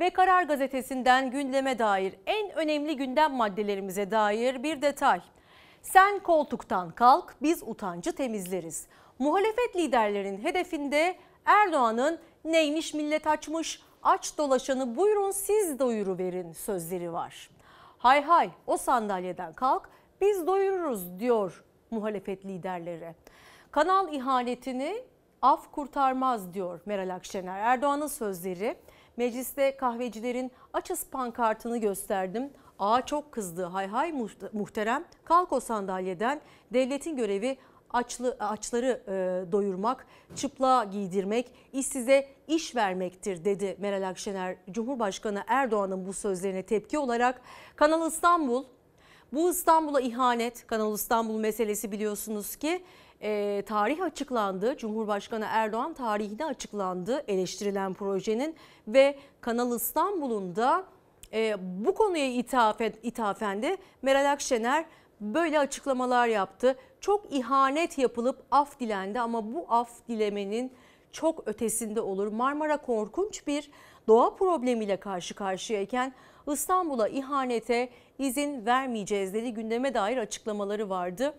ve Karar Gazetesi'nden gündeme dair en önemli gündem maddelerimize dair bir detay. Sen koltuktan kalk, biz utancı temizleriz. Muhalefet liderlerin hedefinde Erdoğan'ın neymiş millet açmış, aç dolaşanı buyurun siz doyuru verin sözleri var. Hay hay o sandalyeden kalk biz doyururuz diyor muhalefet liderleri. Kanal ihanetini af kurtarmaz diyor Meral Akşener. Erdoğan'ın sözleri Mecliste kahvecilerin açız pankartını gösterdim. Ağa çok kızdı hay hay muhterem kalk o sandalyeden devletin görevi açlı, açları e, doyurmak, çıplığa giydirmek, işsize iş vermektir dedi Meral Akşener. Cumhurbaşkanı Erdoğan'ın bu sözlerine tepki olarak Kanal İstanbul bu İstanbul'a ihanet, Kanal İstanbul meselesi biliyorsunuz ki e, tarih açıklandı. Cumhurbaşkanı Erdoğan tarihini açıklandı eleştirilen projenin ve Kanal İstanbul'un da e, bu konuya ithafen, ithafen de Meral Akşener böyle açıklamalar yaptı. Çok ihanet yapılıp af dilendi ama bu af dilemenin çok ötesinde olur. Marmara korkunç bir doğa problemiyle karşı karşıyayken İstanbul'a ihanete izin vermeyeceğiz dedi gündeme dair açıklamaları vardı.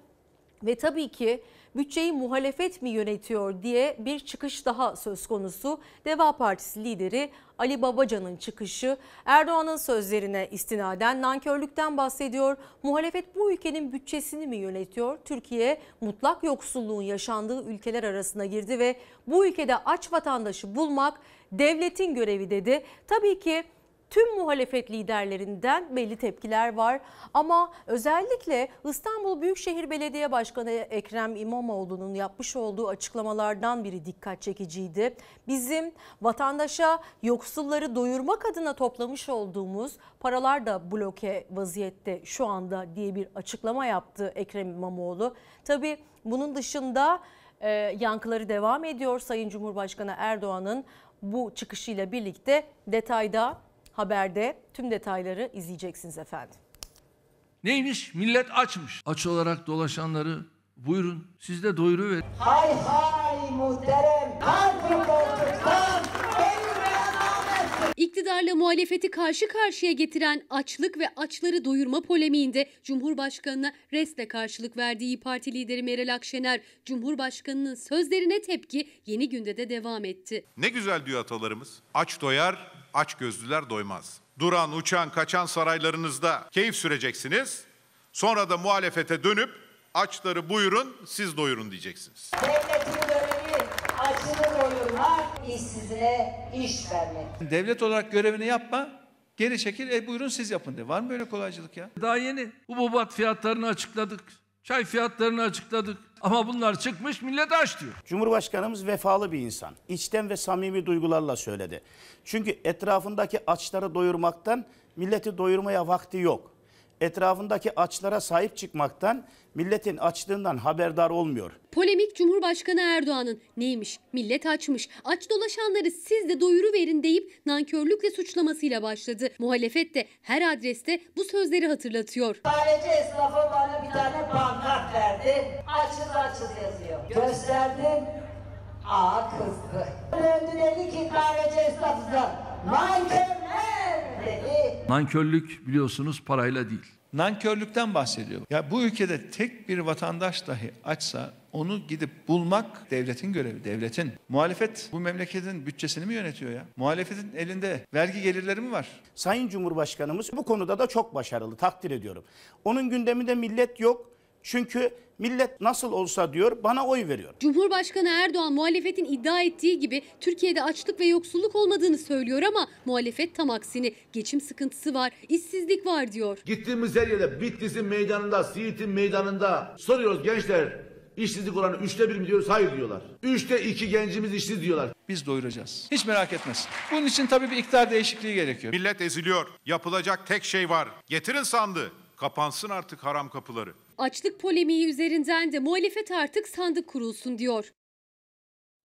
Ve tabii ki bütçeyi muhalefet mi yönetiyor diye bir çıkış daha söz konusu. Deva Partisi lideri Ali Babacan'ın çıkışı Erdoğan'ın sözlerine istinaden nankörlükten bahsediyor. Muhalefet bu ülkenin bütçesini mi yönetiyor? Türkiye mutlak yoksulluğun yaşandığı ülkeler arasına girdi ve bu ülkede aç vatandaşı bulmak devletin görevi dedi. Tabii ki tüm muhalefet liderlerinden belli tepkiler var. Ama özellikle İstanbul Büyükşehir Belediye Başkanı Ekrem İmamoğlu'nun yapmış olduğu açıklamalardan biri dikkat çekiciydi. Bizim vatandaşa yoksulları doyurmak adına toplamış olduğumuz paralar da bloke vaziyette şu anda diye bir açıklama yaptı Ekrem İmamoğlu. Tabii bunun dışında e, yankıları devam ediyor Sayın Cumhurbaşkanı Erdoğan'ın bu çıkışıyla birlikte detayda Haberde tüm detayları izleyeceksiniz efendim. Neymiş? Millet açmış. Aç olarak dolaşanları buyurun siz de doyuru Hay hay muhterem kalkın İktidarla muhalefeti karşı karşıya getiren açlık ve açları doyurma polemiğinde Cumhurbaşkanı'na resle karşılık verdiği Parti lideri Meral Akşener, Cumhurbaşkanı'nın sözlerine tepki yeni günde de devam etti. Ne güzel diyor atalarımız, aç doyar, aç gözlüler doymaz. Duran, uçan, kaçan saraylarınızda keyif süreceksiniz. Sonra da muhalefete dönüp açları buyurun, siz doyurun diyeceksiniz. Devletin görevi açını doyurmak, işsize iş vermek. Devlet olarak görevini yapma, geri çekil, e buyurun siz yapın de. Var mı böyle kolaycılık ya? Daha yeni hububat fiyatlarını açıkladık, çay fiyatlarını açıkladık. Ama bunlar çıkmış millet aç diyor. Cumhurbaşkanımız vefalı bir insan. İçten ve samimi duygularla söyledi. Çünkü etrafındaki açları doyurmaktan milleti doyurmaya vakti yok etrafındaki açlara sahip çıkmaktan milletin açlığından haberdar olmuyor. Polemik Cumhurbaşkanı Erdoğan'ın neymiş millet açmış aç dolaşanları siz de doyuru verin deyip nankörlükle suçlamasıyla başladı. Muhalefet de her adreste bu sözleri hatırlatıyor. Sadece esnafa bana bir tane pankart verdi açız açız yazıyor. Gösterdim aa kızdı. Öldüreli ki kahveci esnafı da nankörler Nankörlük biliyorsunuz parayla değil. Nankörlükten bahsediyor. Ya bu ülkede tek bir vatandaş dahi açsa onu gidip bulmak devletin görevi, devletin. Muhalefet bu memleketin bütçesini mi yönetiyor ya? Muhalefetin elinde vergi gelirleri mi var? Sayın Cumhurbaşkanımız bu konuda da çok başarılı, takdir ediyorum. Onun gündeminde millet yok. Çünkü millet nasıl olsa diyor bana oy veriyor. Cumhurbaşkanı Erdoğan muhalefetin iddia ettiği gibi Türkiye'de açlık ve yoksulluk olmadığını söylüyor ama muhalefet tam aksini geçim sıkıntısı var, işsizlik var diyor. Gittiğimiz her yerde Bitlis'in meydanında, Siirt'in meydanında soruyoruz gençler işsizlik oranı üçte bir mi diyoruz? Hayır diyorlar. Üçte iki gencimiz işsiz diyorlar. Biz doyuracağız. Hiç merak etmesin. Bunun için tabii bir iktidar değişikliği gerekiyor. Millet eziliyor. Yapılacak tek şey var. Getirin sandığı. Kapansın artık haram kapıları. Açlık polemiği üzerinden de muhalefet artık sandık kurulsun diyor.